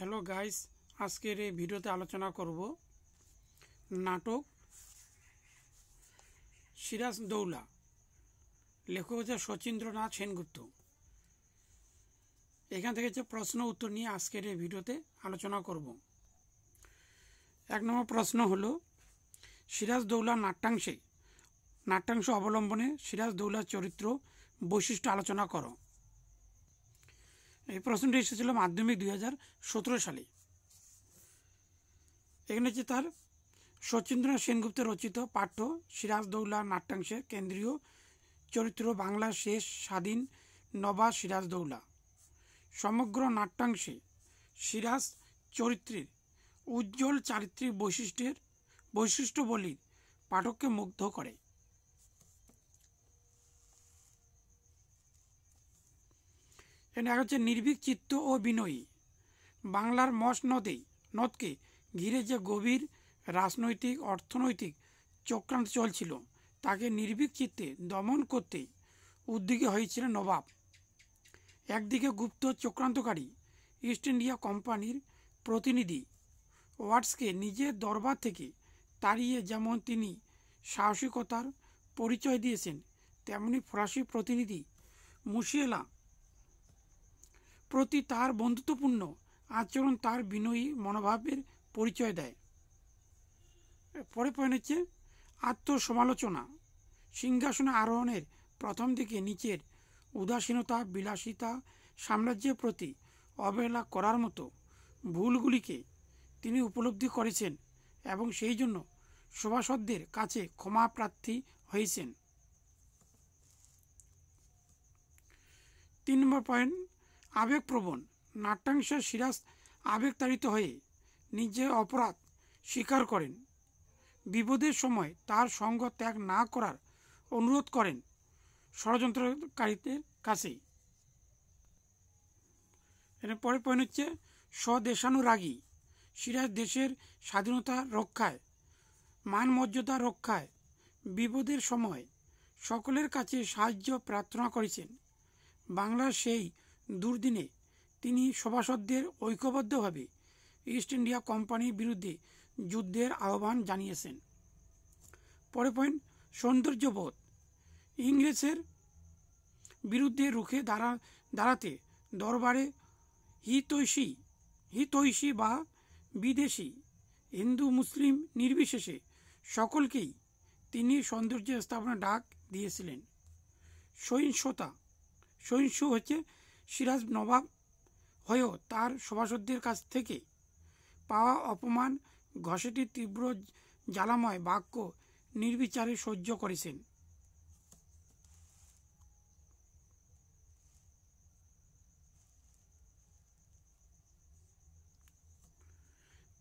hello guys আজকের এই ভিডিওতে আলোচনা করব নাটক সিরাজ দৌলা লেখক হচ্ছে শচীন্দ্রনাথ সেনগুপ্ত এখান থেকে যে প্রশ্ন উত্তর নিয়ে আজকের এই ভিডিওতে আলোচনা করব এক নম্বর প্রশ্ন হল সিরাজ দৌলা নাট্যাংশে নাট্যাংশ অবলম্বনে সিরাজ দৌলার চরিত্র বৈশিষ্ট্য আলোচনা করো এই প্রশ্নটি এসেছিল মাধ্যমিক দুই সালে এখানে হচ্ছে তার শচীন্দ্রনাথ সেনগুপ্ত রচিত পাঠ্য সিরাজদৌল্লা নাট্যাংশের কেন্দ্রীয় চরিত্র বাংলা শেষ স্বাধীন নবা সিরাজদৌল্লা সমগ্র নাট্যাংশে সিরাজ চরিত্রের উজ্জ্বল চারিত্রিক বৈশিষ্ট্যের বৈশিষ্ট্য বলি পাঠককে মুগ্ধ করে এটা হচ্ছে নির্ভীক চিত্ত ও বিনয়ী বাংলার মস নদেই নদকে ঘিরে যে গভীর রাজনৈতিক অর্থনৈতিক চক্রান্ত চলছিল তাকে নির্ভীক চিত্তে দমন করতে উদ্যোগী হয়েছিলেন নবাব একদিকে গুপ্ত চক্রান্তকারী ইস্ট ইন্ডিয়া কোম্পানির প্রতিনিধি ওয়াটসকে নিজের দরবার থেকে তাড়িয়ে যেমন তিনি সাহসিকতার পরিচয় দিয়েছেন তেমনি ফরাসি প্রতিনিধি মুশিয়েলা প্রতি তার বন্ধুত্বপূর্ণ আচরণ তার বিনয়ী মনোভাবের পরিচয় দেয় পরে পয়েন্ট হচ্ছে আত্মসমালোচনা সিংহাসনে আরোহণের প্রথম দিকে নিচের উদাসীনতা বিলাসিতা সাম্রাজ্যের প্রতি অবহেলা করার মতো ভুলগুলিকে তিনি উপলব্ধি করেছেন এবং সেই জন্য সভাসদদের কাছে ক্ষমা প্রার্থী হয়েছেন তিন নম্বর পয়েন্ট আবেগপ্রবণ নাট্যাংশ সিরাজ আবেগতাড়িত হয়ে নিজের অপরাধ স্বীকার করেন বিপদের সময় তার সঙ্গ ত্যাগ না করার অনুরোধ করেন ষড়যন্ত্রকারীদের কাছেই এর পরে পয়েন্ট হচ্ছে স্বদেশানুরাগী সিরাজ দেশের স্বাধীনতা রক্ষায় মান মর্যাদা রক্ষায় বিপদের সময় সকলের কাছে সাহায্য প্রার্থনা করেছেন বাংলার সেই দুর্দিনে তিনি সভাসদদের ঐক্যবদ্ধভাবে ইস্ট ইন্ডিয়া কোম্পানির বিরুদ্ধে যুদ্ধের আহ্বান জানিয়েছেন পরে পয়েন্ট সৌন্দর্যবোধ ইংরেজের বিরুদ্ধে রুখে দাঁড়া দাঁড়াতে দরবারে হিতৈষী হিতৈষী বা বিদেশি হিন্দু মুসলিম নির্বিশেষে সকলকেই তিনি সৌন্দর্য স্থাপনা ডাক দিয়েছিলেন সহিংসতা সহিংস হচ্ছে সিরাজ নবাব হয়েও তার সভাসদদের কাছ থেকে পাওয়া অপমান ঘষেটি তীব্র জ্বালাময় বাক্য নির্বিচারে সহ্য করেছেন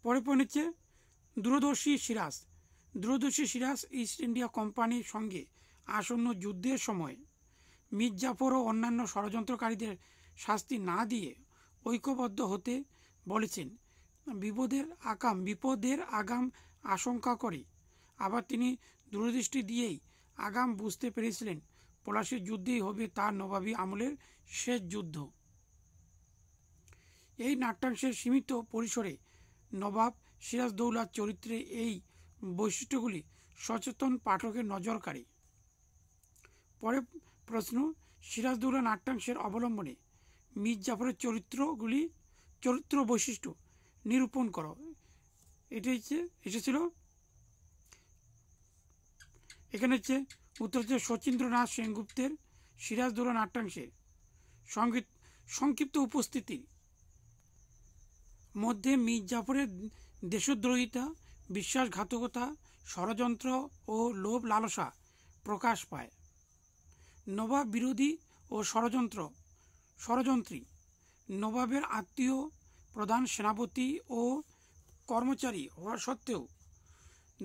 পরে পড়েছে দূরদর্শী সিরাজ দূরদর্শী সিরাজ ইস্ট ইন্ডিয়া কোম্পানির সঙ্গে আসন্ন যুদ্ধের সময় মির্জাফর ও অন্যান্য ষড়যন্ত্রকারীদের শাস্তি না দিয়ে ঐক্যবদ্ধ হতে বলেছেন বিপদের আগাম বিপদের আগাম আশঙ্কা করে আবার তিনি দূরদৃষ্টি দিয়েই আগাম বুঝতে পেরেছিলেন পলাশির যুদ্ধেই হবে তার নবাবী আমলের শেষ যুদ্ধ এই নাট্যাংশের সীমিত পরিসরে নবাব সিরাজদৌলার চরিত্রে এই বৈশিষ্ট্যগুলি সচেতন পাঠকের নজর কাড়ে পরে প্রশ্ন সিরাজদৌলা নাট্যাংশের অবলম্বনে মির জাফরের চরিত্রগুলি চরিত্র বৈশিষ্ট্য নিরূপণ করো এটি হচ্ছে এটা ছিল এখানে হচ্ছে উত্তর হচ্ছে শচীন্দ্রনাথ সেনগুপ্তের সিরাজদৌলা নাট্যাংশের সংগীত সংক্ষিপ্ত উপস্থিতি মধ্যে মির জাফরের দেশদ্রোহিতা বিশ্বাসঘাতকতা ষড়যন্ত্র ও লোভ লালসা প্রকাশ পায় নবাব বিরোধী ও ষড়যন্ত্র ষড়যন্ত্রী নবাবের আত্মীয় প্রধান সেনাপতি ও কর্মচারী হওয়া সত্ত্বেও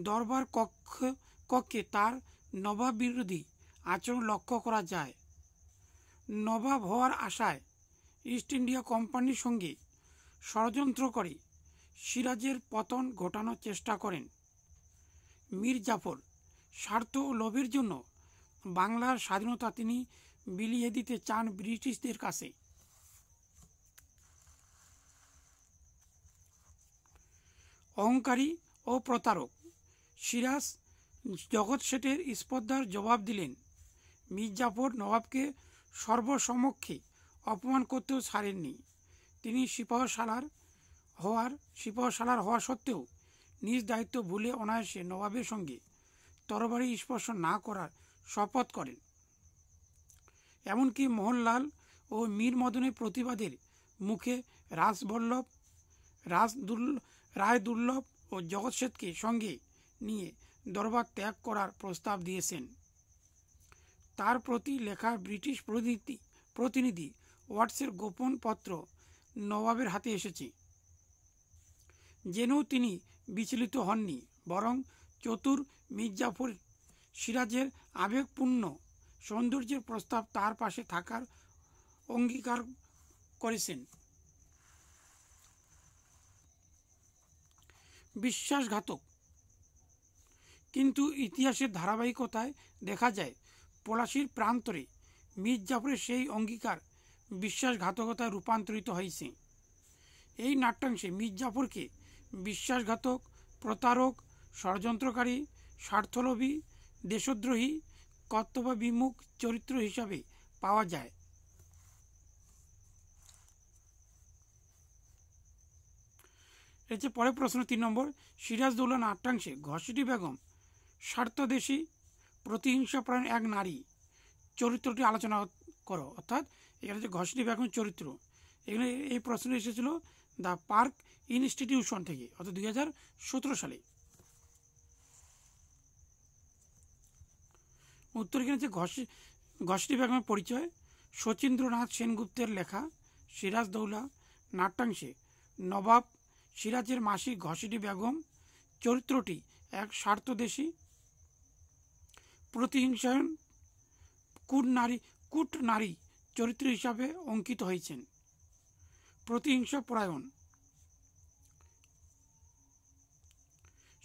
দরবার কক্ষ কক্ষে তার নবাব বিরোধী আচরণ লক্ষ্য করা যায় নবাব হওয়ার আশায় ইস্ট ইন্ডিয়া কোম্পানির সঙ্গে ষড়যন্ত্র করে সিরাজের পতন ঘটানোর চেষ্টা করেন মীর জাফর স্বার্থ ও লোভের জন্য বাংলার স্বাধীনতা তিনি বিলিয়ে দিতে চান ব্রিটিশদের কাছে অহংকারী ও প্রতারক সিরাজ জগৎ শেঠের স্পর্ধার জবাব দিলেন মির্জাফর নবাবকে সর্বসমক্ষে অপমান করতেও ছাড়েননি তিনি সিপাহশালার হওয়ার সিপাহশালার হওয়া সত্ত্বেও নিজ দায়িত্ব ভুলে অনায়াসে নবাবের সঙ্গে তরবারি স্পর্শ না করার শপথ করেন এমনকি মোহনলাল ও মীর মদনের প্রতিবাদের মুখে রাসবল্লভ রাসদুল রায় দুর্লভ ও জগৎ শেঠকে সঙ্গে নিয়ে দরবার ত্যাগ করার প্রস্তাব দিয়েছেন তার প্রতি লেখা ব্রিটিশ প্রতিনিধি প্রতিনিধি ওয়াটসের গোপন পত্র নবাবের হাতে এসেছে যেন তিনি বিচলিত হননি বরং চতুর মির্জাফর সিরাজের আবেগপূর্ণ সৌন্দর্যের প্রস্তাব তার পাশে থাকার অঙ্গীকার করেছেন বিশ্বাসঘাতক কিন্তু ইতিহাসের ধারাবাহিকতায় দেখা যায় পলাশির প্রান্তরে মির্জাফরের জাফরের সেই অঙ্গীকার বিশ্বাসঘাতকতায় রূপান্তরিত হয়েছে এই নাট্যাংশে মির জাফরকে বিশ্বাসঘাতক প্রতারক ষড়যন্ত্রকারী স্বার্থলোভী দেশদ্রোহী কর্তব্যবিমুখ চরিত্র হিসাবে পাওয়া যায় এর পরে প্রশ্ন তিন নম্বর সিরাজদৌল্লা নাট্যাংশে ঘষিটি বেগম স্বার্থদেশী প্রতিহিংসাপরায়ণ এক নারী চরিত্রটি আলোচনা করো অর্থাৎ এখানে যে ঘষিটি বেগম চরিত্র এখানে এই প্রশ্ন এসেছিল দ্য পার্ক ইনস্টিটিউশন থেকে অর্থাৎ দুই সালে উত্তর কিনেছে ঘষ ঘষটি বেগমের পরিচয় শচীন্দ্রনাথ সেনগুপ্তের লেখা সিরাজ দৌলা নাট্যাংশে নবাব সিরাজের মাসি ঘষিটি বেগম চরিত্রটি এক স্বার্থদেশী প্রতিহিংসায়ন কুট নারী কুট নারী চরিত্র হিসাবে অঙ্কিত হয়েছেন প্রতিহিংসা পরায়ণ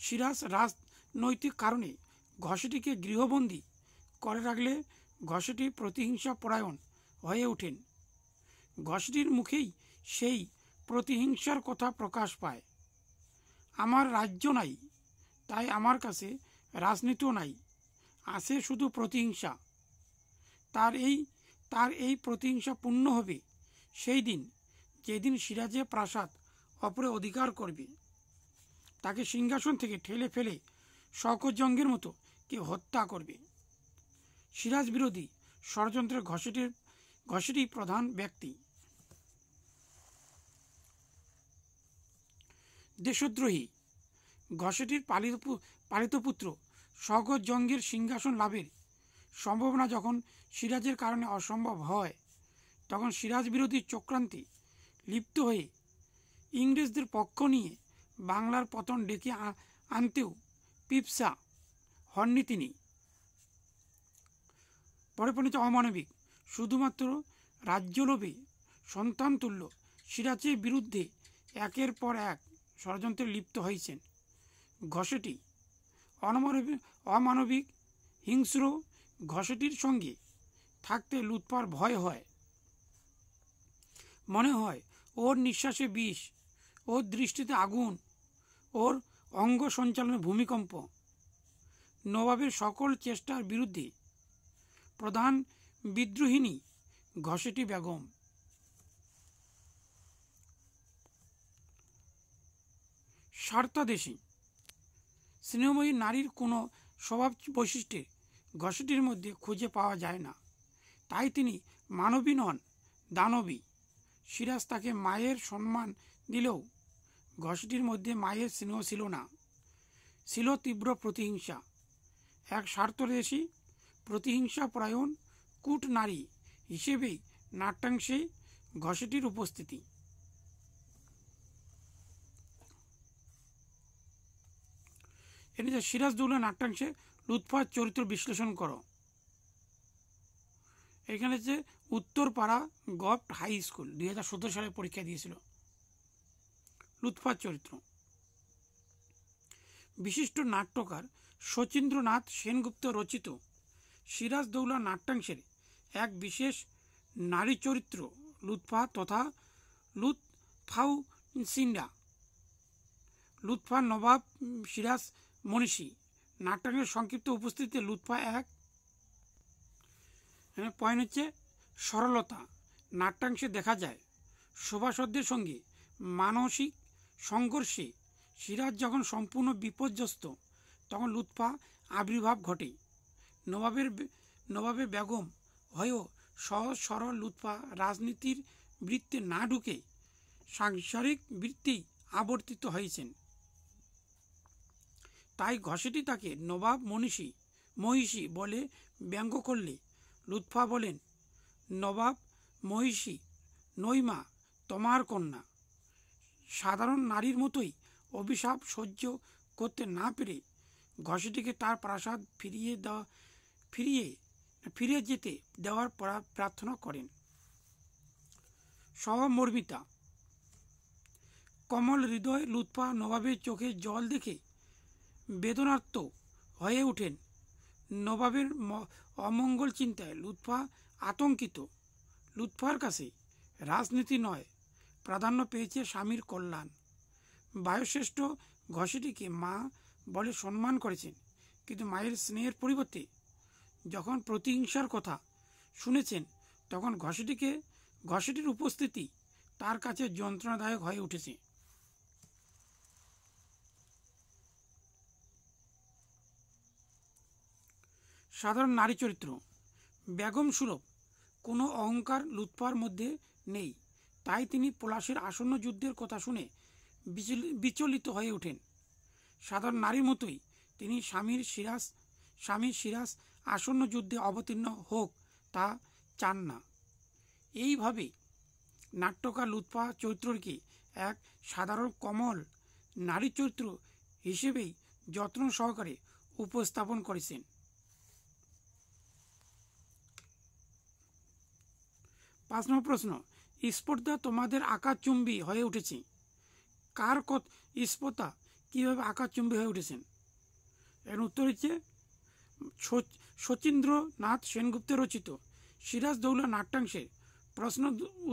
সিরাজ রাজনৈতিক কারণে ঘষিটিকে গৃহবন্দী করে রাখলে ঘষটি পরায়ণ হয়ে ওঠেন ঘষটির মুখেই সেই প্রতিহিংসার কথা প্রকাশ পায় আমার রাজ্য নাই তাই আমার কাছে রাজনীতিও নাই আছে শুধু প্রতিহিংসা তার এই তার এই প্রতিহিংসা পূর্ণ হবে সেই দিন যেদিন সিরাজে প্রাসাদ অপরে অধিকার করবে তাকে সিংহাসন থেকে ঠেলে ফেলে শকজঙ্গের মতো কে হত্যা করবে সিরাজ বিরোধী ষড়যন্ত্রের ঘষেটির ঘষেটি প্রধান ব্যক্তি দেশদ্রোহী ঘষেটির পালিত পালিত পুত্র সগজ জঙ্গের সিংহাসন লাভের সম্ভাবনা যখন সিরাজের কারণে অসম্ভব হয় তখন সিরাজ বিরোধী চক্রান্তি লিপ্ত হয়ে ইংরেজদের পক্ষ নিয়ে বাংলার পতন ডেকে আনতেও পিপসা হননি তিনি পরিপণিত অমানবিক শুধুমাত্র রাজ্যলোভে সন্তানতুল্য সিরাজের বিরুদ্ধে একের পর এক ষড়যন্ত্রে লিপ্ত হয়েছেন ঘষেটি অনমানবিক অমানবিক হিংস্র ঘষেটির সঙ্গে থাকতে লুৎপার ভয় হয় মনে হয় ওর নিঃশ্বাসে বিষ ওর দৃষ্টিতে আগুন ওর অঙ্গ সঞ্চালনে ভূমিকম্প নবাবের সকল চেষ্টার বিরুদ্ধে প্রধান বিদ্রোহিনী ঘসেটি বেগম স্বার্থাদেশী স্নেহময়ী নারীর কোনো স্বভাব বৈশিষ্ট্যে ঘসেটির মধ্যে খুঁজে পাওয়া যায় না তাই তিনি মানবী নন দানবী সিরাজ তাকে মায়ের সম্মান দিলেও ঘসেটির মধ্যে মায়ের স্নেহ ছিল না ছিল তীব্র প্রতিহিংসা এক স্বার্থদেশী প্রতিহিংসাপরায়ণ কূটনারী হিসেবেই নাট্যাংশে ঘষেটির উপস্থিতি এটি যে সিরাজদৌল্লা নাট্যাংশে লুৎফার চরিত্র বিশ্লেষণ করো এখানে যে উত্তরপাড়া গভট হাই স্কুল দুই সালে পরীক্ষা দিয়েছিল লুৎফার চরিত্র বিশিষ্ট নাট্যকার শচীন্দ্রনাথ সেনগুপ্ত রচিত সিরাজ দৌলা নাট্যাংশের এক বিশেষ নারী চরিত্র লুৎফা তথা লুৎফাউ সিন্ডা লুৎফা নবাব সিরাজ মনীষী নাট্যাংশের সংক্ষিপ্ত উপস্থিতিতে লুৎফা এক পয়েন্ট হচ্ছে সরলতা নাট্যাংশে দেখা যায় সভাসদের সঙ্গে মানসিক সংঘর্ষে সিরাজ যখন সম্পূর্ণ বিপর্যস্ত তখন লুৎফা আবির্ভাব ঘটে নবাবের নবাবে বেগম হয়েও সহজ সরল লুৎফা রাজনীতির বৃত্তে না ঢুকে সাংসারিক বৃত্তেই আবর্তিত হয়েছেন তাই ঘষেটি তাকে নবাব মনীষী মহিষী বলে ব্যঙ্গ করলে লুৎফা বলেন নবাব মহিষী নইমা তোমার কন্যা সাধারণ নারীর মতোই অভিশাপ সহ্য করতে না পেরে ঘষেটিকে তার প্রাসাদ ফিরিয়ে দেওয়া ফিরিয়ে ফিরে যেতে দেওয়ার প্রার্থনা করেন সহমর্মিতা কমল হৃদয় লুৎফা নবাবের চোখে জল দেখে বেদনার্ত হয়ে ওঠেন নবাবের অমঙ্গল চিন্তায় লুৎফা আতঙ্কিত লুৎফার কাছে রাজনীতি নয় প্রাধান্য পেয়েছে স্বামীর কল্যাণ বায়ুশ্রেষ্ঠ ঘষেটিকে মা বলে সম্মান করেছেন কিন্তু মায়ের স্নেহের পরিবর্তে যখন প্রতিহিংসার কথা শুনেছেন তখন ঘষটিকে ঘষটির উপস্থিতি তার কাছে যন্ত্রণাদায়ক হয়ে উঠেছে সাধারণ নারী চরিত্র বেগম সুরভ কোনো অহংকার লুৎপার মধ্যে নেই তাই তিনি পলাশের আসন্ন যুদ্ধের কথা শুনে বিচলিত হয়ে ওঠেন সাধারণ নারীর মতোই তিনি স্বামীর সিরাজ স্বামী সিরাজ আসন্ন যুদ্ধে অবতীর্ণ হোক তা চান না এইভাবে নাট্যকার লুৎপা চরিত্রকে এক সাধারণ কমল নারী চরিত্র হিসেবেই যত্ন সহকারে উপস্থাপন করেছেন পাঁচ নম্বর প্রশ্ন স্পর্ধা তোমাদের আকাশচুম্বী হয়ে উঠেছে কার কত স্পর্ধা কীভাবে আকাশচুম্বী হয়ে উঠেছেন এর উত্তর হচ্ছে শচীন্দ্রনাথ সেনগুপ্ত রচিত সিরাজ দৌলা নাট্যাংশে প্রশ্ন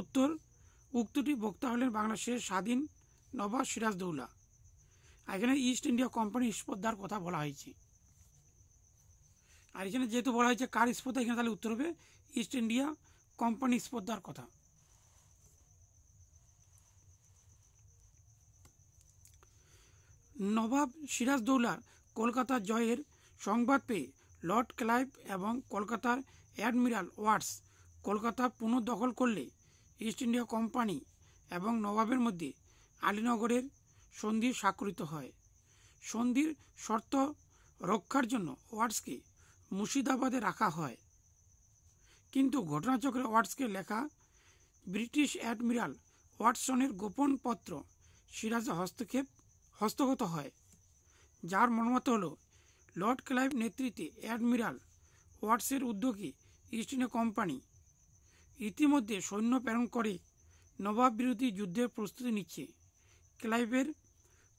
উত্তর উক্তটি বক্তা হলেন বাংলাদেশের স্বাধীন নবাব সিরাজ দৌলা এখানে ইস্ট ইন্ডিয়া কোম্পানি ইস্পদার কথা বলা হয়েছে আর এখানে যেহেতু বলা হয়েছে কার ইস্পদা এখানে তাহলে উত্তর হবে ইস্ট ইন্ডিয়া কোম্পানি ইস্পদার কথা নবাব সিরাজ দৌলার কলকাতা জয়ের সংবাদ পেয়ে লর্ড ক্লাইভ এবং কলকাতার অ্যাডমিরাল ওয়ার্ডস কলকাতা পুনর্দখল করলে ইস্ট ইন্ডিয়া কোম্পানি এবং নবাবের মধ্যে আলীনগরের সন্ধি স্বাক্ষরিত হয় সন্ধির শর্ত রক্ষার জন্য ওয়ার্ডসকে মুর্শিদাবাদে রাখা হয় কিন্তু ঘটনাচক্রে ওয়ার্ডসকে লেখা ব্রিটিশ অ্যাডমিরাল ওয়াটসনের গোপন পত্র সিরাজে হস্তক্ষেপ হস্তগত হয় যার মর্মত হলো লর্ড ক্লাইভ নেতৃত্বে অ্যাডমিরাল ওয়াটসের উদ্যোগে ইস্ট ইন্ডিয়া কোম্পানি ইতিমধ্যে সৈন্য প্রেরণ করে নবাব বিরোধী যুদ্ধের প্রস্তুতি নিচ্ছে ক্লাইভের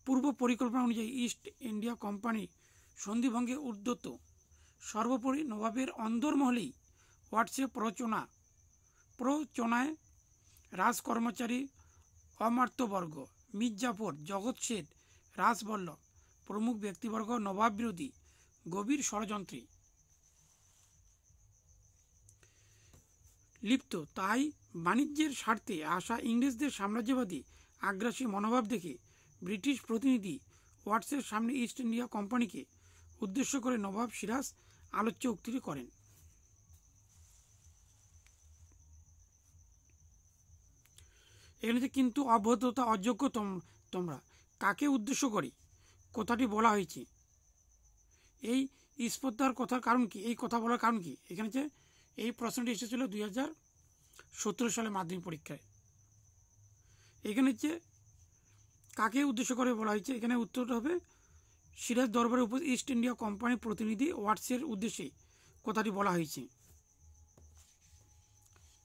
পূর্ব পরিকল্পনা অনুযায়ী ইস্ট ইন্ডিয়া কোম্পানি সন্ধিভঙ্গে উদ্যত সর্বোপরি নবাবের অন্দরমহলেই হোয়াটসঅ্যাপ প্রচনা প্রচনায় রাজ কর্মচারী অমার্তবর্গ মির্জাফর জগৎ শেঠ রাজবল্লভ প্রমুখ ব্যক্তিবর্গ নবাব বিরোধী গভীর ষড়যন্ত্রী লিপ্ত তাই বাণিজ্যের স্বার্থে আসা ইংরেজদের সাম্রাজ্যবাদী আগ্রাসী মনোভাব দেখে ব্রিটিশ প্রতিনিধি ওয়াটসের সামনে ইস্ট ইন্ডিয়া কোম্পানিকে উদ্দেশ্য করে নবাব সিরাজ আলোচ্য উক্তিটি করেন এখানে কিন্তু অভদ্রতা অযোগ্য তোমরা কাকে উদ্দেশ্য করি কথাটি বলা হয়েছে এই দেওয়ার কথার কারণ কি এই কথা বলার কারণ কি এখানে যে এই প্রশ্নটি এসেছিল দুই হাজার সতেরো সালে মাধ্যমিক পরীক্ষায় এখানে যে কাকে উদ্দেশ্য করে বলা হয়েছে এখানে উত্তরটা হবে সিরাজ দরবারের উপর ইস্ট ইন্ডিয়া কোম্পানির প্রতিনিধি ওয়াটসের উদ্দেশ্যে কথাটি বলা হয়েছে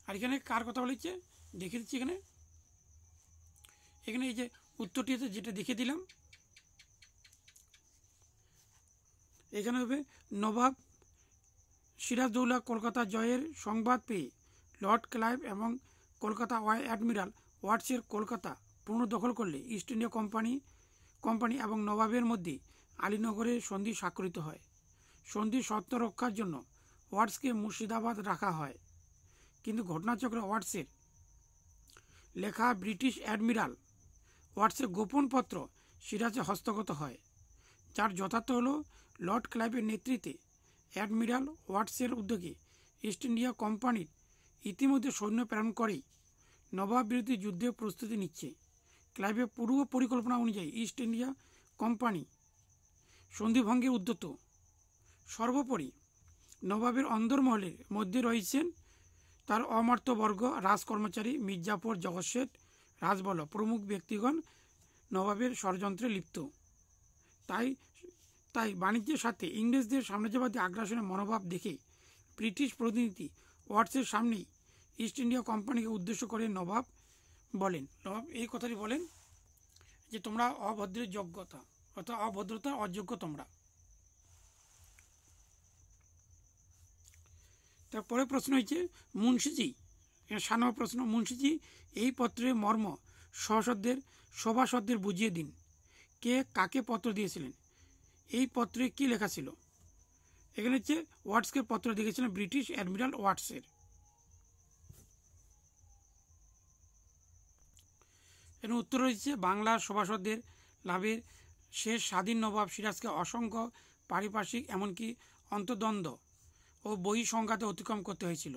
আর এখানে কার কথা বলা হয়েছে দেখে দিচ্ছি এখানে এখানে এই যে উত্তরটি যেটা দেখে দিলাম এখানে হবে নবাব সিরাজদৌল্লা কলকাতা জয়ের সংবাদ পেয়ে লর্ড ক্লাইভ এবং কলকাতা ওয়াই অ্যাডমিরাল ওয়াটসের কলকাতা পুনর্দখল করলে ইস্ট ইন্ডিয়া কোম্পানি কোম্পানি এবং নবাবের মধ্যে আলীনগরে সন্ধি স্বাক্ষরিত হয় সন্ধি সত্ত্ব রক্ষার জন্য ওয়াটসকে মুর্শিদাবাদ রাখা হয় কিন্তু ঘটনাচক্রে ওয়াটসের লেখা ব্রিটিশ অ্যাডমিরাল ওয়াটসের গোপন পত্র সিরাজে হস্তগত হয় যার যথার্থ হল লর্ড ক্লাইভের নেতৃত্বে অ্যাডমিরাল ওয়াটসের উদ্যোগে ইস্ট ইন্ডিয়া কোম্পানির ইতিমধ্যে সৈন্য প্রেরণ করে নবাব বিরোধী যুদ্ধে প্রস্তুতি নিচ্ছে ক্লাইভের পূর্ব পরিকল্পনা অনুযায়ী ইস্ট ইন্ডিয়া কোম্পানি সন্ধিভঙ্গে উদ্যত সর্বোপরি নবাবের অন্দরমহলের মধ্যে রয়েছেন তার অমার্তবর্গ রাজ কর্মচারী মির্জাফর জগৎশেঠ রাজবল প্রমুখ ব্যক্তিগণ নবাবের ষড়যন্ত্রে লিপ্ত তাই তাই বাণিজ্যের সাথে ইংরেজদের সাম্রাজ্যবাদী আগ্রাসনের মনোভাব দেখে ব্রিটিশ প্রতিনিধি ওয়াটসের সামনেই ইস্ট ইন্ডিয়া কোম্পানিকে উদ্দেশ্য করে নবাব বলেন নবাব এই কথাটি বলেন যে তোমরা অভদ্রের যোগ্যতা অর্থাৎ অভদ্রতা অযোগ্য তোমরা তারপরে প্রশ্ন হয়েছে মুন্সিজি সানো প্রশ্ন মুন্সিজি এই পত্রের মর্ম সহসদের সভাসদদের বুঝিয়ে দিন কে কাকে পত্র দিয়েছিলেন এই পত্রে কি লেখা ছিল এখানে হচ্ছে ওয়াটসকে পত্র দেখেছিলেন ব্রিটিশ অ্যাডমিরাল ওয়াটসের এর উত্তর রয়েছে বাংলার সভাসদদের লাভের শেষ স্বাধীন নবাব সিরাজকে অসংখ্য পারিপার্শ্বিক এমনকি অন্তদ্বন্দ্ব ও বই সংঘাতে অতিক্রম করতে হয়েছিল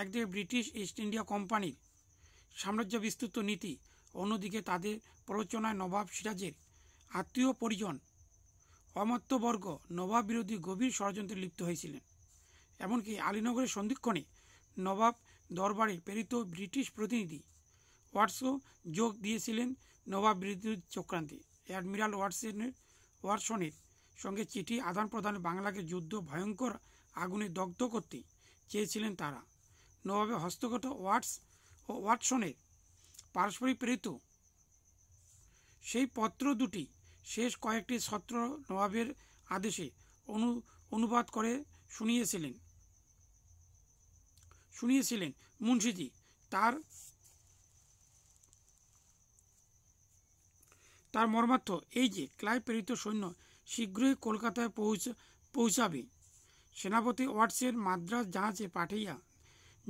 একদিকে ব্রিটিশ ইস্ট ইন্ডিয়া কোম্পানির সাম্রাজ্য বিস্তৃত নীতি অন্যদিকে তাদের প্ররোচনায় নবাব সিরাজের আত্মীয় পরিজন অমাত্যবর্গ নবাব বিরোধী গভীর ষড়যন্ত্রে লিপ্ত হয়েছিলেন এমনকি আলীনগরের সন্ধিক্ষণে নবাব দরবারে প্রেরিত ব্রিটিশ প্রতিনিধি ওয়াটসও যোগ দিয়েছিলেন নবাব বিরোধী চক্রান্তে অ্যাডমিরাল ওয়াটসনের ওয়াটসনের সঙ্গে চিঠি আদান প্রদানে বাংলাকে যুদ্ধ ভয়ঙ্কর আগুনে দগ্ধ করতে চেয়েছিলেন তারা নবাবে হস্তগত ওয়াটস ও ওয়াটসনের পারস্পরিক প্রেরিত সেই পত্র দুটি শেষ কয়েকটি ছত্র নবাবের আদেশে অনু অনুবাদ করে শুনিয়েছিলেন শুনিয়েছিলেন মুন্সিজি তার তার মর্মার্থ এই যে ক্লাইভ প্রেরিত সৈন্য শীঘ্রই কলকাতায় পৌঁছ পৌঁছাবে সেনাপতি ওয়াটসের মাদ্রাজ জাহাজে পাঠাইয়া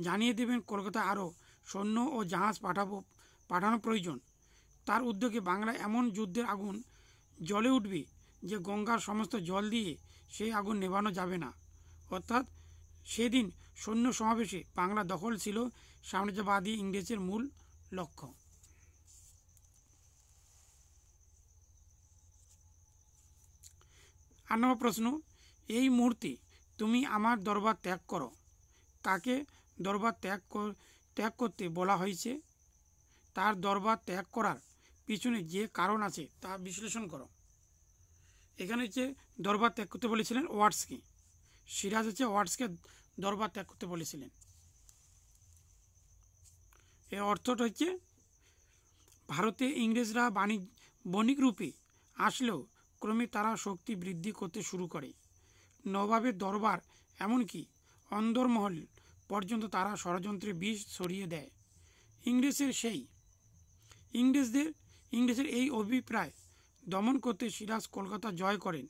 জানিয়ে দেবেন কলকাতা আরও সৈন্য ও জাহাজ পাঠাবো পাঠানো প্রয়োজন তার উদ্যোগে বাংলা এমন যুদ্ধের আগুন জলে উঠবে যে গঙ্গার সমস্ত জল দিয়ে সেই আগুন নেভানো যাবে না অর্থাৎ সেদিন সৈন্য সমাবেশে বাংলা দখল ছিল সাম্রাজ্যবাদী ইংরেজের মূল লক্ষ্য আর নম্বর প্রশ্ন এই মুহূর্তে তুমি আমার দরবার ত্যাগ করো তাকে দরবার ত্যাগ ত্যাগ করতে বলা হয়েছে তার দরবার ত্যাগ করার পিছনে যে কারণ আছে তা বিশ্লেষণ করো এখানে হচ্ছে দরবার ত্যাগ করতে বলেছিলেন ওয়ার্ডসকে সিরাজ হচ্ছে ওয়ার্ডসকে দরবার ত্যাগ করতে বলেছিলেন এ অর্থটা হচ্ছে ভারতে ইংরেজরা বাণিজ্য বণিক রূপে আসলেও ক্রমে তারা শক্তি বৃদ্ধি করতে শুরু করে নবাবের দরবার এমনকি অন্দরমহল পর্যন্ত তারা ষড়যন্ত্রে বিষ ছড়িয়ে দেয় ইংরেজের সেই ইংরেজদের ইংরেজের এই অভিপ্রায় দমন করতে সিরাজ কলকাতা জয় করেন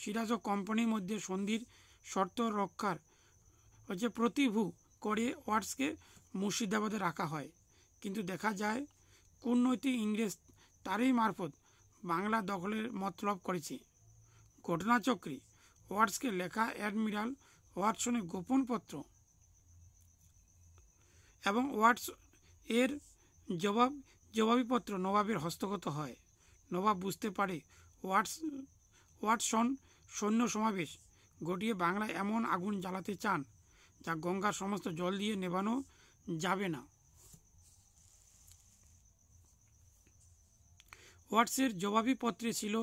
সিরাজ ও কোম্পানির মধ্যে সন্ধির শর্ত রক্ষার হচ্ছে প্রতিভূ করে ওয়ার্ডসকে মুর্শিদাবাদে রাখা হয় কিন্তু দেখা যায় কূটনৈতিক ইংরেজ তারই মারফত বাংলা দখলের মতলব করেছে ঘটনাচক্রে ওয়ার্ডসকে লেখা অ্যাডমিরাল ওয়াটসনের গোপন পত্র এবং ওয়াটস এর জবাব জবাবিপত্র নবাবের হস্তগত হয় নবাব বুঝতে পারে ওয়াটস ওয়াটসন সৈন্য সমাবেশ ঘটিয়ে বাংলায় এমন আগুন জ্বালাতে চান যা গঙ্গার সমস্ত জল দিয়ে নেভানো যাবে না হোয়াটসের জবাবি পত্রে ছিল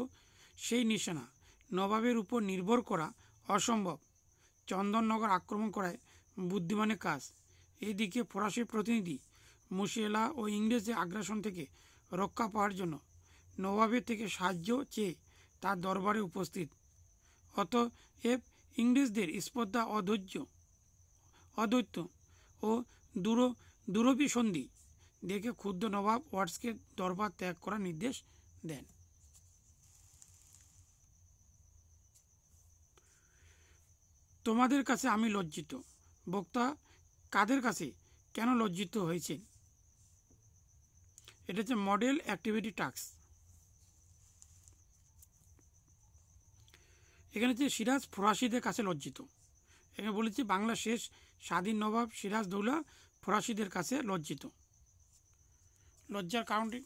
সেই নিশানা নবাবের উপর নির্ভর করা অসম্ভব চন্দননগর আক্রমণ করায় বুদ্ধিমানের কাজ এদিকে ফরাসি প্রতিনিধি মুশিলা ও ইংরেজদের আগ্রাসন থেকে রক্ষা পাওয়ার জন্য নবাবের থেকে সাহায্য চেয়ে তার দরবারে উপস্থিত অতএব ইংরেজদের স্পর্ধা অধৈর্য অদ্বৈত ও দূর দূরভিসন্ধি দেখে ক্ষুদ্র নবাব ওয়াটসকে দরবার ত্যাগ করার নির্দেশ দেন তোমাদের কাছে আমি লজ্জিত বক্তা কাদের কাছে কেন লজ্জিত হয়েছেন এটা হচ্ছে মডেল অ্যাক্টিভিটি টাস্ক এখানে হচ্ছে সিরাজ ফরাসিদের কাছে লজ্জিত এখানে বলেছি বাংলা শেষ স্বাধীন নবাব সিরাজ দৌলা ফরাসিদের কাছে লজ্জিত লজ্জার কারণটি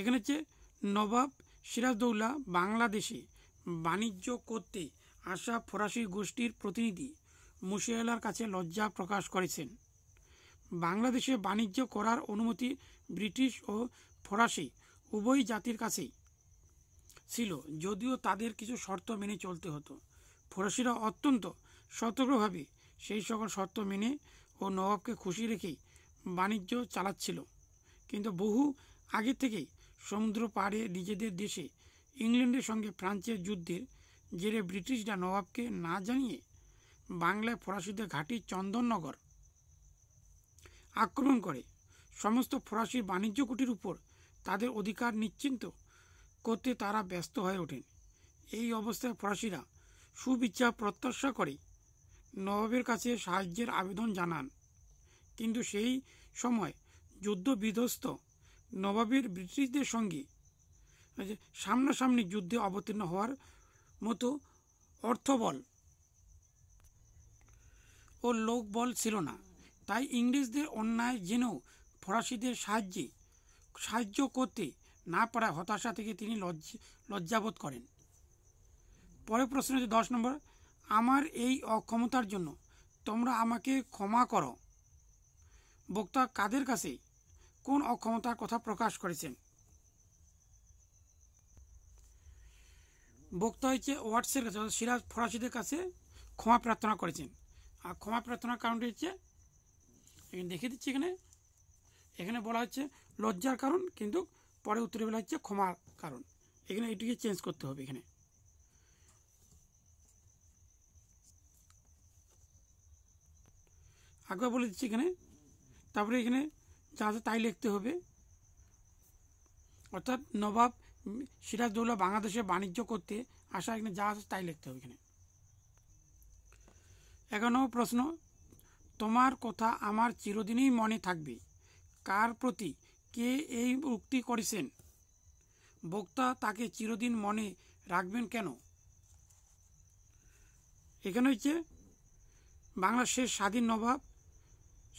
এখানে হচ্ছে নবাব দৌলা বাংলাদেশে বাণিজ্য করতে আসা ফরাসি গোষ্ঠীর প্রতিনিধি মুশিয়ালার কাছে লজ্জা প্রকাশ করেছেন বাংলাদেশে বাণিজ্য করার অনুমতি ব্রিটিশ ও ফরাসি উভয় জাতির কাছেই ছিল যদিও তাদের কিছু শর্ত মেনে চলতে হতো ফরাসিরা অত্যন্ত সতর্কভাবে সেই সকল শর্ত মেনে ও নবাবকে খুশি রেখেই বাণিজ্য চালাচ্ছিল কিন্তু বহু আগে থেকেই সমুদ্র পাড়ে নিজেদের দেশে ইংল্যান্ডের সঙ্গে ফ্রান্সের যুদ্ধের জেরে ব্রিটিশরা নবাবকে না জানিয়ে বাংলায় ফরাসিদের ঘাঁটি চন্দননগর আক্রমণ করে সমস্ত ফরাসি বাণিজ্য কুটির উপর তাদের অধিকার নিশ্চিন্ত করতে তারা ব্যস্ত হয়ে ওঠেন এই অবস্থায় ফরাসিরা সুবিচার প্রত্যাশা করে নবাবের কাছে সাহায্যের আবেদন জানান কিন্তু সেই সময় যুদ্ধ বিধ্বস্ত নবাবের ব্রিটিশদের সঙ্গে সামনাসামনি যুদ্ধে অবতীর্ণ হওয়ার মতো অর্থবল ও লোকবল ছিল না তাই ইংরেজদের অন্যায় জেনেও ফরাসিদের সাহায্যে সাহায্য করতে না পারা হতাশা থেকে তিনি লজ্জাবোধ করেন পরের প্রশ্ন হচ্ছে দশ নম্বর আমার এই অক্ষমতার জন্য তোমরা আমাকে ক্ষমা করো বক্তা কাদের কাছে কোন অক্ষমতার কথা প্রকাশ করেছেন বক্তা হচ্ছে ওয়াটসের কাছে সিরাজ ফরাসিদের কাছে ক্ষমা প্রার্থনা করেছেন আর ক্ষমা প্রার্থনার কারণটি হচ্ছে এখানে দেখিয়ে দিচ্ছি এখানে এখানে বলা হচ্ছে লজ্জার কারণ কিন্তু পরে উত্তরে বলা হচ্ছে ক্ষমার কারণ এখানে এটিকে চেঞ্জ করতে হবে এখানে আগে বলে দিচ্ছি এখানে তারপরে এখানে যা আছে তাই লিখতে হবে অর্থাৎ নবাব সিরাজদৌল্লা বাংলাদেশে বাণিজ্য করতে আসা এখানে যা আছে তাই লিখতে হবে এখানে এগারো প্রশ্ন তোমার কথা আমার চিরদিনই মনে থাকবে কার প্রতি কে এই উক্তি করেছেন বক্তা তাকে চিরদিন মনে রাখবেন কেন এখানে হচ্ছে বাংলার শেষ স্বাধীন নবাব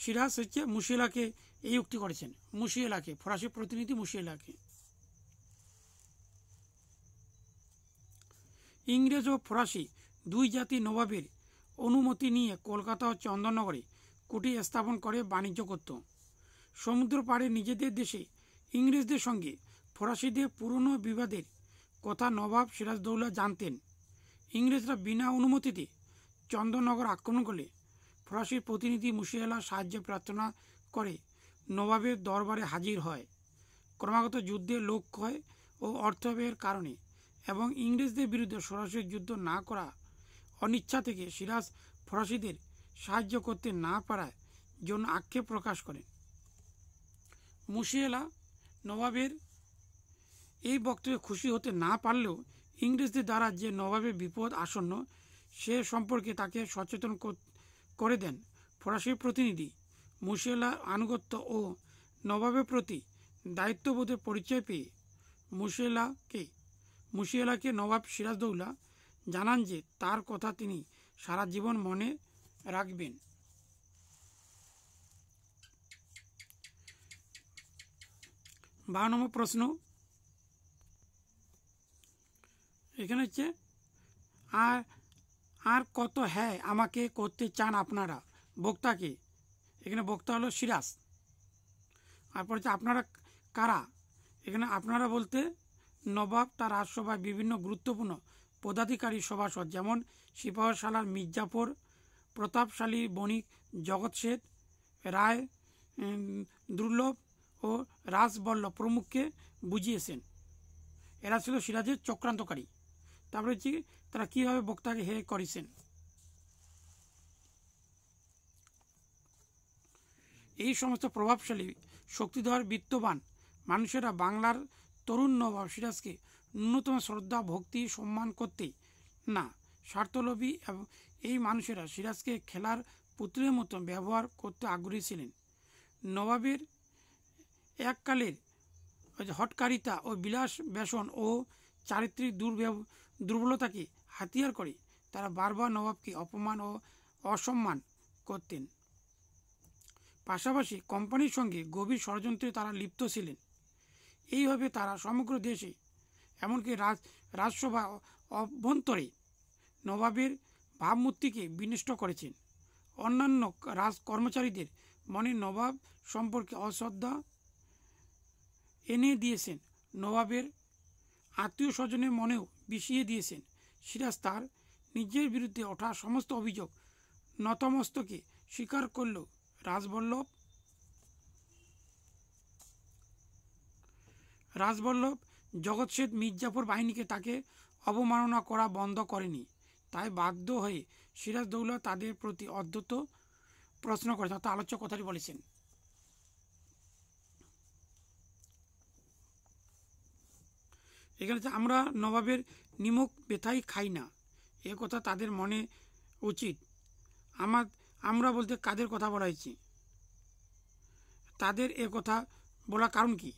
সিরাজ হচ্ছে মুশিলাকে এই উক্তি করেছেন মুশিয়েলাকে ফরাসি প্রতিনিধি মুশিয়েলাকে ইংরেজ ও ফরাসি দুই জাতি নবাবের অনুমতি নিয়ে কলকাতা ও চন্দননগরে কুটি স্থাপন করে বাণিজ্য করত সমুদ্র পাড়ে নিজেদের দেশে ইংরেজদের সঙ্গে ফরাসিদের পুরনো বিবাদের কথা নবাব সিরাজদৌল্লা জানতেন ইংরেজরা বিনা অনুমতিতে চন্দননগর আক্রমণ করলে ফরাসির প্রতিনিধি মুশিয়ালা সাহায্য প্রার্থনা করে নবাবের দরবারে হাজির হয় ক্রমাগত যুদ্ধে লক্ষ্য ক্ষয় ও অর্থব্যয়ের কারণে এবং ইংরেজদের বিরুদ্ধে সরাসরি যুদ্ধ না করা অনিচ্ছা থেকে সিরাজ ফরাসিদের সাহায্য করতে না পারায় জন্য আক্ষেপ প্রকাশ করেন মুশিয়েলা নবাবের এই বক্তব্যে খুশি হতে না পারলেও ইংরেজদের দ্বারা যে নবাবের বিপদ আসন্ন সে সম্পর্কে তাকে সচেতন করে দেন ফরাসি প্রতিনিধি মুশিয়েলার আনুগত্য ও নবাবের প্রতি দায়িত্ববোধের পরিচয় পেয়ে মুশিয়েলাকে মুশিয়েলাকে নবাব সিরাজদৌল্লা জানান যে তার কথা তিনি সারা জীবন মনে রাখবেন বারো নম্বর প্রশ্ন এখানে হচ্ছে আর আর কত হ্যাঁ আমাকে করতে চান আপনারা বক্তাকে এখানে বক্তা হলো সিরাজ তারপর হচ্ছে আপনারা কারা এখানে আপনারা বলতে নবাব তার রাজসভায় বিভিন্ন গুরুত্বপূর্ণ পদাধিকারী সভাসদ যেমন সিপাহশালার মির্জাপুর প্রতাপশালী বণিক জগৎ শেঠ রায় দুর্লভ ও রাজবল্লভ প্রমুখকে বুঝিয়েছেন এরা ছিল সিরাজের চক্রান্তকারী তারপরে হচ্ছে তারা কীভাবে বক্তাকে হে করেছেন এই সমস্ত প্রভাবশালী শক্তিধর বিত্তবান মানুষেরা বাংলার তরুণ নবাব সিরাজকে ন্যূনতম শ্রদ্ধা ভক্তি সম্মান করতে না স্বার্থলোভী এবং এই মানুষেরা সিরাজকে খেলার পুত্রের মতো ব্যবহার করতে আগ্রহী ছিলেন নবাবের এককালের হটকারিতা ও বিলাস বেসন ও চারিত্রিক দুর্ব্যব দুর্বলতাকে হাতিয়ার করে তারা বারবার নবাবকে অপমান ও অসম্মান করতেন পাশাপাশি কোম্পানির সঙ্গে গভীর ষড়যন্ত্রে তারা লিপ্ত ছিলেন এইভাবে তারা সমগ্র দেশে এমনকি রাজ রাজসভা অভ্যন্তরে নবাবের ভাবমূর্তিকে বিনষ্ট করেছেন অন্যান্য রাজ কর্মচারীদের মনে নবাব সম্পর্কে অশ্রদ্ধা এনে দিয়েছেন নবাবের আত্মীয় স্বজনের মনেও বিষিয়ে দিয়েছেন সিরাজ তার নিজের বিরুদ্ধে ওঠা সমস্ত অভিযোগ নতমস্তকে স্বীকার করল রাজবল্লভ রাজবল্লভ জগৎ শেঠ মির্জাপুর বাহিনীকে তাকে অবমাননা করা বন্ধ করেনি তাই বাধ্য হয়ে সিরাজদৌল্লা তাদের প্রতি অদ্যত প্রশ্ন করেছে অর্থাৎ আলোচ্য কথাটি বলেছেন এখানে আমরা নবাবের নিমক বেথাই খাই না এ কথা তাদের মনে উচিত আমার আমরা বলতে কাদের কথা বলা হয়েছে তাদের এ কথা বলা কারণ কি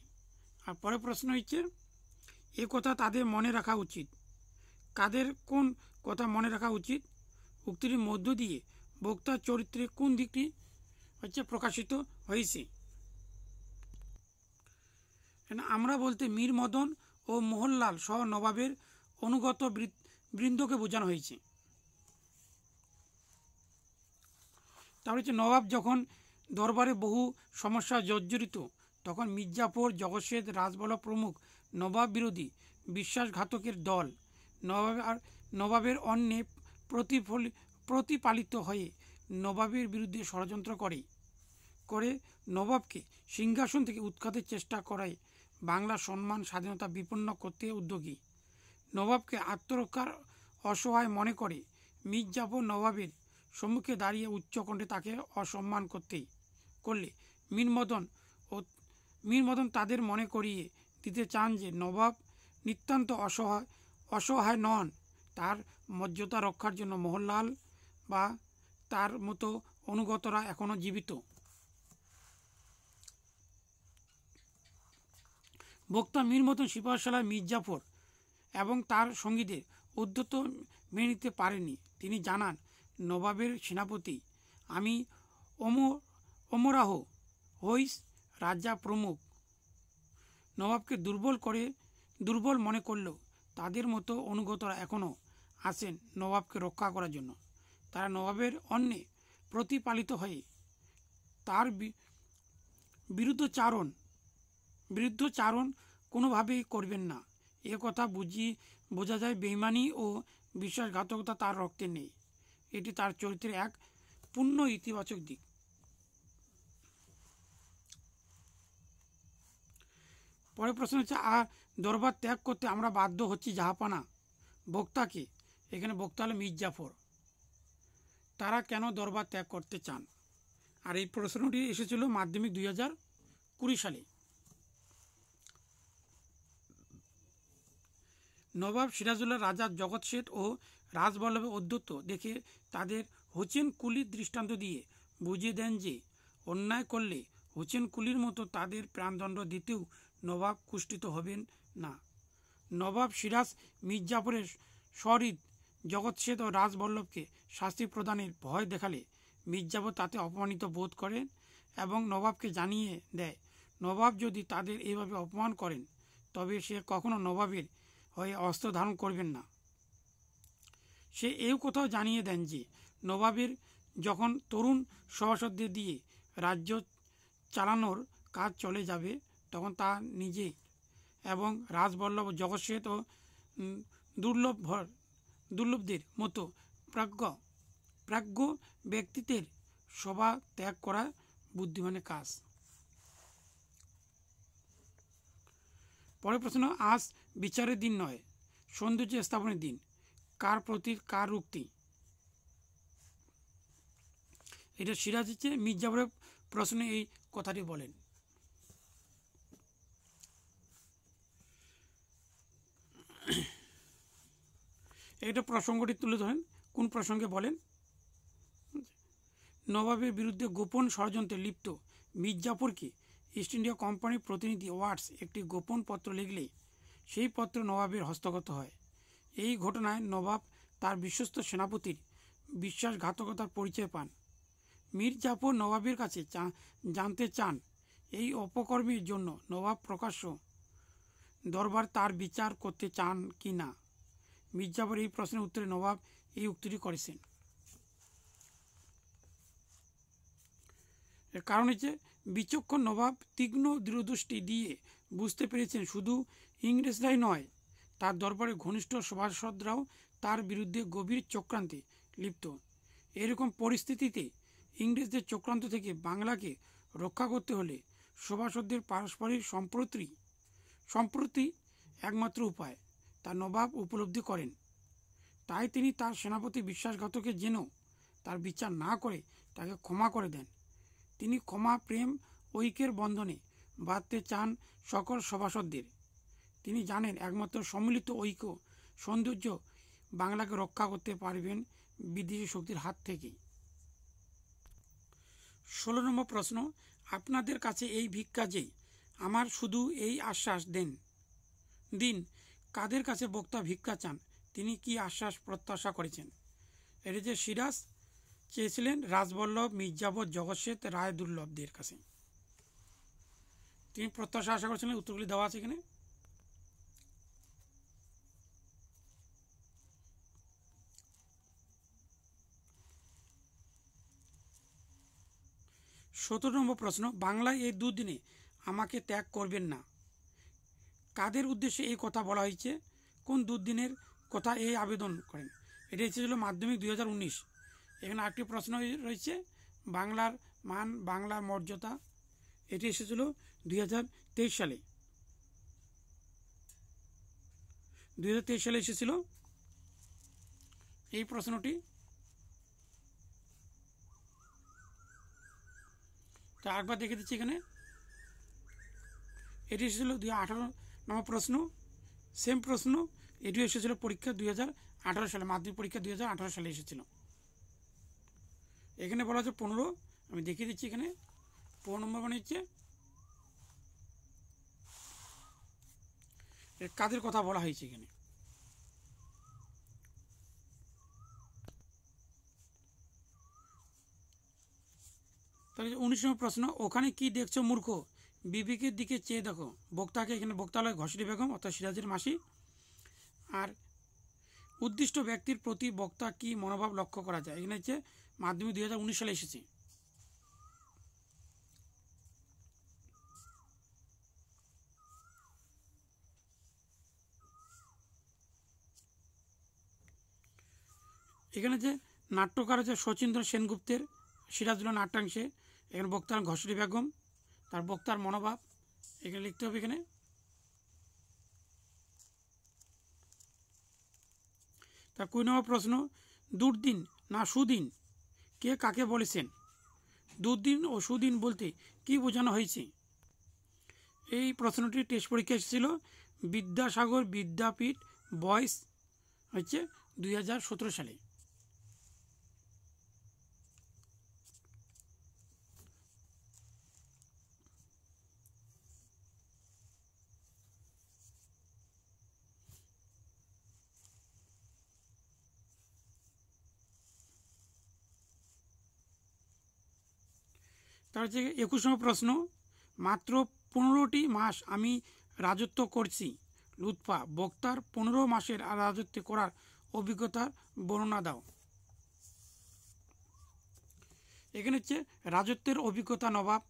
আর পরে প্রশ্ন হচ্ছে এ কথা তাদের মনে রাখা উচিত কাদের কোন কথা মনে রাখা উচিত উক্তির মধ্য দিয়ে বক্তার চরিত্রে কোন দিকটি হচ্ছে প্রকাশিত হয়েছে আমরা বলতে মীর মদন ও মোহনলাল সহ নবাবের অনুগত বৃন্দকে বোঝানো হয়েছে তাহলে হচ্ছে নবাব যখন দরবারে বহু সমস্যা জর্জরিত তখন মির্জাপুর জগৎশেদ রাজবল্লভ প্রমুখ নবাব বিরোধী বিশ্বাসঘাতকের দল নবাব আর নবাবের অন্যে প্রতিফলি প্রতিপালিত হয়ে নবাবের বিরুদ্ধে ষড়যন্ত্র করে করে নবাবকে সিংহাসন থেকে উৎখাতের চেষ্টা করায় বাংলার সম্মান স্বাধীনতা বিপন্ন করতে উদ্যোগী নবাবকে আত্মরক্ষার অসহায় মনে করে মির্জাফর নবাবের সম্মুখে দাঁড়িয়ে উচ্চকণ্ঠে তাকে অসম্মান করতে করলে মদন ও মীরমদন তাদের মনে করিয়ে দিতে চান যে নবাব নিতান্ত অসহায় অসহায় নন তার মর্যাদা রক্ষার জন্য মোহনলাল বা তার মতো অনুগতরা এখনও জীবিত বক্তা মীর মতন সিপাহশালা মির্জাফর এবং তার সঙ্গীদের উদ্ধত মেনে নিতে পারেনি তিনি জানান নবাবের সেনাপতি আমি অমরাহ হইস রাজা প্রমুখ নবাবকে দুর্বল করে দুর্বল মনে করলেও তাদের মতো অনুগতরা এখনও আসেন নবাবকে রক্ষা করার জন্য তারা নবাবের অন্যে প্রতিপালিত হয়ে তার বিরুদ্ধচারণ বিরুদ্ধচারণ কোনোভাবেই করবেন না এ কথা বুঝি বোঝা যায় বেইমানি ও বিশ্বাসঘাতকতা তার রক্তে নেই এটি তার চরিত্রের এক পূর্ণ ইতিবাচক দিক পরে প্রশ্ন হচ্ছে দরবার ত্যাগ করতে আমরা বাধ্য হচ্ছি জাহাপানা বক্তাকে এখানে বক্তা হলো মির জাফর তারা কেন দরবার ত্যাগ করতে চান আর এই প্রশ্নটি এসেছিল মাধ্যমিক দুই হাজার কুড়ি সালে নবাব সিরাজুল্লাহ রাজা জগৎ শেঠ ও রাজবল্লভের অধ্যত্ত দেখে তাদের হোচেন কুলির দৃষ্টান্ত দিয়ে বুঝিয়ে দেন যে অন্যায় করলে হোচেন কুলির মতো তাদের প্রাণদণ্ড দিতেও নবাব কুষ্ঠিত হবেন না নবাব সিরাজ মির্জাপুরের শহরিদ জগৎশেদ ও রাজবল্লভকে শাস্তি প্রদানের ভয় দেখালে মির্জাপুর তাতে অপমানিত বোধ করেন এবং নবাবকে জানিয়ে দেয় নবাব যদি তাদের এইভাবে অপমান করেন তবে সে কখনো নবাবের হয়ে অস্ত্র ধারণ করবেন না সে এও কোথাও জানিয়ে দেন যে নবাবের যখন তরুণ সভাসদদের দিয়ে রাজ্য চালানোর কাজ চলে যাবে তখন তা নিজে এবং রাজবল্লভ জগৎসেত ও ভর দুর্লভদের মতো প্রাজ্ঞ প্রাজ্ঞ ব্যক্তিত্বের সভা ত্যাগ করা বুদ্ধিমানের কাজ পরের প্রশ্ন আজ বিচারের দিন নয় সৌন্দর্য স্থাপনের দিন কার প্রতি কার উক্তি এটা সিরাজ হচ্ছে মির্জাপুরের প্রশ্নে এই কথাটি বলেন একটা প্রসঙ্গটি তুলে ধরেন কোন প্রসঙ্গে বলেন নবাবের বিরুদ্ধে গোপন ষড়যন্ত্রে লিপ্ত মির্জাপুরকে ইস্ট ইন্ডিয়া কোম্পানির প্রতিনিধি ওয়াটস একটি গোপন পত্র লিখলে সেই পত্র নবাবের হস্তগত হয় এই ঘটনায় নবাব তার বিশ্বস্ত সেনাপতির বিশ্বাসঘাতকতার পরিচয় পান মীর জাফর নবাবের কাছে জানতে চান এই অপকর্মের জন্য নবাব প্রকাশ্য দরবার তার বিচার করতে চান কি না মির্জাপুর এই প্রশ্নের উত্তরে নবাব এই উক্তিটি করেছেন এর কারণ হচ্ছে বিচক্ষণ নবাব তীক্ষ্ণ দৃঢ়দৃষ্টি দিয়ে বুঝতে পেরেছেন শুধু ইংরেজরাই নয় তার দরবারে ঘনিষ্ঠ সভাসদরাও তার বিরুদ্ধে গভীর চক্রান্তে লিপ্ত এরকম পরিস্থিতিতে ইংরেজদের চক্রান্ত থেকে বাংলাকে রক্ষা করতে হলে সভাসদদের পারস্পরিক সম্প্রতি সম্প্রতি একমাত্র উপায় তার নবাব উপলব্ধি করেন তাই তিনি তার সেনাপতি বিশ্বাসঘাতকে যেন তার বিচার না করে তাকে ক্ষমা করে দেন তিনি ক্ষমা প্রেম ঐক্যের বন্ধনে বাঁধতে চান সকল সভাসদদের তিনি জানেন একমাত্র সম্মিলিত ঐক্য সৌন্দর্য বাংলাকে রক্ষা করতে পারবেন বিদেশি শক্তির হাত থেকে ষোলো নম্বর প্রশ্ন আপনাদের কাছে এই ভিক্ষা যে আমার শুধু এই আশ্বাস দেন দিন কাদের কাছে বক্তা ভিক্ষা চান তিনি কি আশ্বাস প্রত্যাশা করেছেন এটি যে সিরাজ চেয়েছিলেন রাজবল্লভ মির্জাবত জগৎশেত রায় দুর্লভদের কাছে তিনি প্রত্যাশা আশা করেছিলেন উত্তরগুলি দেওয়া আছে এখানে সতেরো নম্বর প্রশ্ন বাংলায় এই দুদিনে আমাকে ত্যাগ করবেন না কাদের উদ্দেশ্যে এই কথা বলা হয়েছে কোন দুর্দিনের কথা এই আবেদন করেন এটা এসেছিল মাধ্যমিক দুই এখানে আরেকটি প্রশ্ন রয়েছে বাংলার মান বাংলার মর্যাদা এটি এসেছিল দুই সালে দুই সালে এসেছিল এই প্রশ্নটি তা একবার দেখে দিচ্ছি এখানে এটি এসেছিল দুই নম্বর প্রশ্ন সেম প্রশ্ন এটিও এসেছিল পরীক্ষা দুই হাজার সালে মাধ্যমিক পরীক্ষা দুই সালে এসেছিল এখানে বলা হচ্ছে পনেরো আমি দেখিয়ে দিচ্ছি এখানে পনেরো নম্বর মানে হচ্ছে কাদের কথা বলা হয়েছে এখানে তাহলে উনিশ নম্বর প্রশ্ন ওখানে কি দেখছো মূর্খ বিবেকের দিকে চেয়ে দেখো বক্তাকে এখানে বক্তালয় ঘষরি বেগম অর্থাৎ সিরাজের মাসি আর উদ্দিষ্ট ব্যক্তির প্রতি বক্তা কি মনোভাব লক্ষ্য করা যায় এখানে হচ্ছে মাধ্যমিক দুই সালে এসেছে এখানে যে নাট্যকার আছে শচীন্দ্র সেনগুপ্তের সিরাজুল নাট্যাংশে এখানে বক্তার ঘষরি বেগম তার বক্তার মনোভাব এখানে লিখতে হবে এখানে তার কুই নম্বর প্রশ্ন দুর্দিন না সুদিন কে কাকে বলেছেন দুর্দিন ও সুদিন বলতে কি বোঝানো হয়েছে এই প্রশ্নটি টেস্ট পরীক্ষা এসেছিল বিদ্যাসাগর বিদ্যাপীঠ বয়স হচ্ছে দুই সালে তার হচ্ছে একুশ নম্বর প্রশ্ন মাত্র পনেরোটি মাস আমি রাজত্ব করছি লুৎফা বক্তার পনেরো মাসের রাজত্ব করার অভিজ্ঞতার বর্ণনা দাও এখানে হচ্ছে রাজত্বের অভিজ্ঞতা নবাব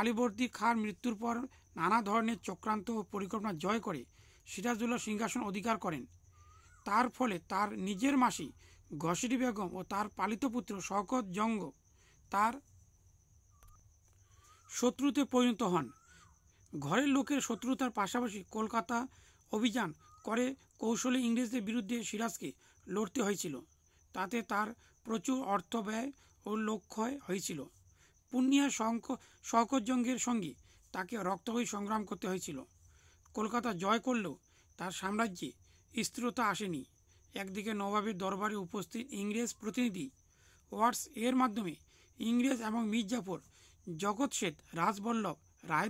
আলীবর্দী খার মৃত্যুর পর নানা ধরনের চক্রান্ত ও পরিকল্পনা জয় করে সিরাজুল্লাহ সিংহাসন অধিকার করেন তার ফলে তার নিজের মাসি ঘসিটি বেগম ও তার পালিত পুত্র শকত জঙ্গ তার শত্রুতে পরিণত হন ঘরের লোকের শত্রুতার পাশাপাশি কলকাতা অভিযান করে কৌশলে ইংরেজদের বিরুদ্ধে সিরাজকে লড়তে হয়েছিল তাতে তার প্রচুর অর্থ ব্যয় ও লক্ষ্যয় হয়েছিল পূর্ণিয়া শঙ্ক সহকজঙ্গের সঙ্গে তাকে রক্তহী সংগ্রাম করতে হয়েছিল কলকাতা জয় করলেও তার সাম্রাজ্যে স্থিরতা আসেনি একদিকে নবাবের দরবারে উপস্থিত ইংরেজ প্রতিনিধি ওয়ার্ডস এর মাধ্যমে ইংরেজ এবং মির্জাপুর জগৎ শেঠ রাজবল্লভ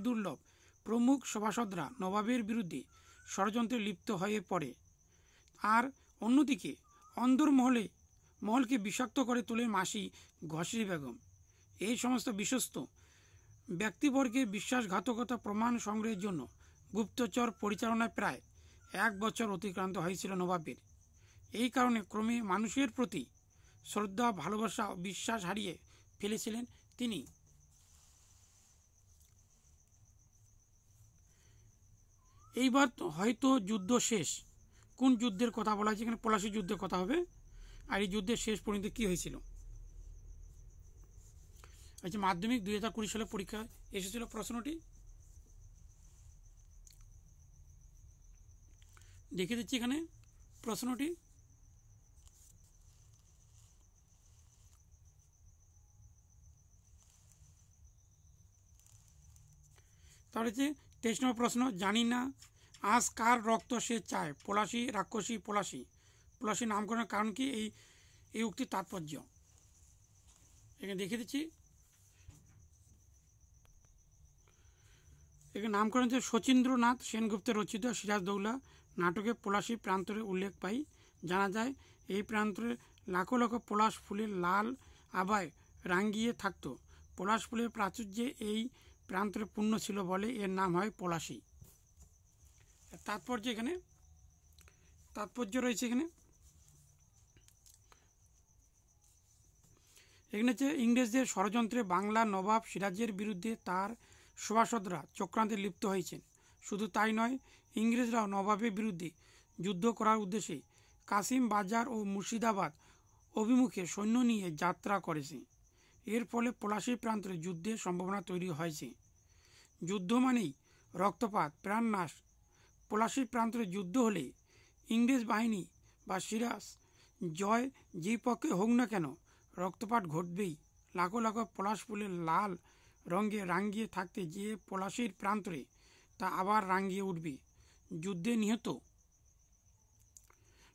দুর্লভ প্রমুখ সভাসদরা নবাবের বিরুদ্ধে ষড়যন্ত্রে লিপ্ত হয়ে পড়ে আর অন্যদিকে অন্দরমহলে মহলকে বিষাক্ত করে তোলে মাসি ঘসরি বেগম এই সমস্ত বিশ্বস্ত ব্যক্তিবর্গের বিশ্বাসঘাতকতা প্রমাণ সংগ্রহের জন্য গুপ্তচর পরিচালনায় প্রায় এক বছর অতিক্রান্ত হয়েছিল নবাবের এই কারণে ক্রমে মানুষের প্রতি শ্রদ্ধা ভালোবাসা ও বিশ্বাস হারিয়ে ফেলেছিলেন তিনি এইবার হয়তো যুদ্ধ শেষ কোন যুদ্ধের কথা বলা হয়েছে এখানে পলাশি যুদ্ধের কথা হবে আর এই যুদ্ধের শেষ পর্যন্ত কী হয়েছিল আচ্ছা মাধ্যমিক দুই হাজার কুড়ি সালে পরীক্ষা এসেছিল প্রশ্নটি দেখে দিচ্ছি এখানে প্রশ্নটি তাহলে হচ্ছে তেইশ নম্বর প্রশ্ন জানি না আজ কার রক্ত সে চায় পলাশি রাক্ষসী পলাশি পলাশি নামকরণের কারণ কি এই এই উক্তির তাৎপর্য এখানে দেখে দিচ্ছি একে নামকরণ যে শচীন্দ্রনাথ সেনগুপ্তের রচিত সিরাজদৌলা নাটকে পলাশী প্রান্তরে উল্লেখ পাই জানা যায় এই প্রান্তরে লাখো লাখো পলাশ ফুলের লাল আবায় রাঙ্গিয়ে থাকত পলাশ ফুলের প্রাচুর্যে এই প্রান্তরে পূর্ণ ছিল বলে এর নাম হয় পলাশী তাৎপর্য এখানে তাৎপর্য রয়েছে এখানে এখানে হচ্ছে ইংরেজদের ষড়যন্ত্রে বাংলা নবাব সিরাজের বিরুদ্ধে তার সভাসদরা চক্রান্তে লিপ্ত হয়েছেন শুধু তাই নয় ইংরেজরাও নবাবের বিরুদ্ধে যুদ্ধ করার উদ্দেশ্যে কাসিম বাজার ও মুর্শিদাবাদ অভিমুখে সৈন্য নিয়ে যাত্রা করেছে এর ফলে পলাশী প্রান্তরে যুদ্ধের সম্ভাবনা তৈরি হয়েছে যুদ্ধ মানেই রক্তপাত প্রাণনাশ পলাশীর প্রান্তরে যুদ্ধ হলে ইংরেজ বাহিনী বা সিরাজ জয় যে পক্ষে হোক না কেন রক্তপাত ঘটবেই লাখো লাখো পলাশ ফুলের লাল রঙে রাঙ্গিয়ে থাকতে যেয়ে পলাশীর প্রান্তরে তা আবার রাঙ্গিয়ে উঠবে যুদ্ধে নিহত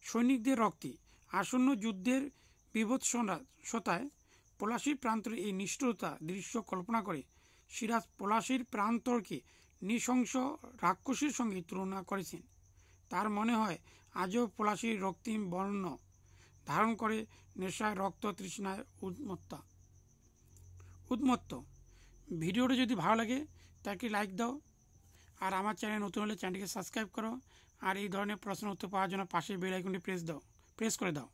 সৈনিকদের রক্তে আসন্ন যুদ্ধের বিভৎসতায় পলাশীর প্রান্তরে এই নিষ্ঠুরতা দৃশ্য কল্পনা করে সিরাজ পলাশীর প্রান্তরকে নৃশংস রাক্ষসীর সঙ্গে তুলনা করেছেন তার মনে হয় আজও পলাশীর রক্তিম বর্ণ ধারণ করে নেশায় রক্ত তৃষ্ণায় উদ্মত্তা উদ্মত্ত ভিডিওটি যদি ভালো লাগে তাকে লাইক দাও আর আমার চ্যানেল নতুন হলে চ্যানেলটিকে সাবস্ক্রাইব করো আর এই ধরনের প্রশ্ন উত্তর পাওয়ার জন্য পাশে বেল আইকনটি প্রেস দাও প্রেস করে দাও